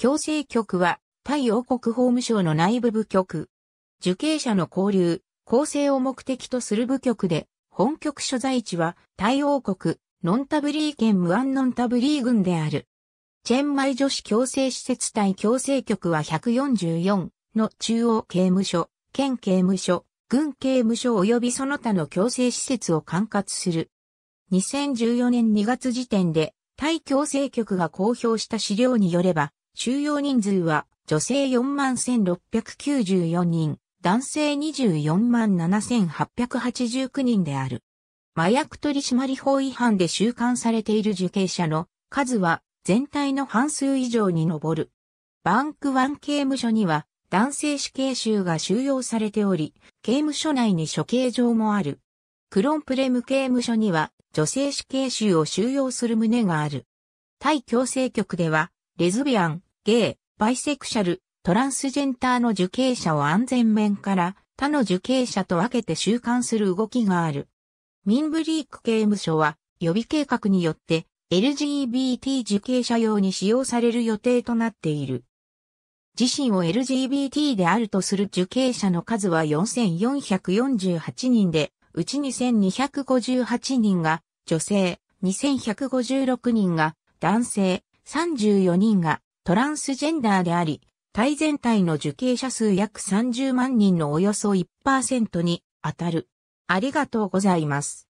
強制局は、タイ王国法務省の内部部局。受刑者の交流、構成を目的とする部局で、本局所在地は、タイ王国、ノンタブリー県ムアンノンタブリー郡である。チェンマイ女子強制施設隊強制局は144の中央刑務所、県刑務所、軍刑務所及びその他の強制施設を管轄する。2014年2月時点で、タイ強制局が公表した資料によれば、収容人数は女性41,694人、男性247,889人である。麻薬取締法違反で収監されている受刑者の数は全体の半数以上に上る。バンクワン刑務所には男性死刑囚が収容されており、刑務所内に処刑場もある。クロンプレム刑務所には女性死刑囚を収容する旨がある。対強制局ではレズビアン、ゲイ、バイセクシャル、トランスジェンターの受刑者を安全面から他の受刑者と分けて収監する動きがある。ミンブリーク刑務所は予備計画によって LGBT 受刑者用に使用される予定となっている。自身を LGBT であるとする受刑者の数は4448人で、うち2258人が女性、2156人が男性、34人がトランスジェンダーであり、体全体の受刑者数約30万人のおよそ1%に当たる。ありがとうございます。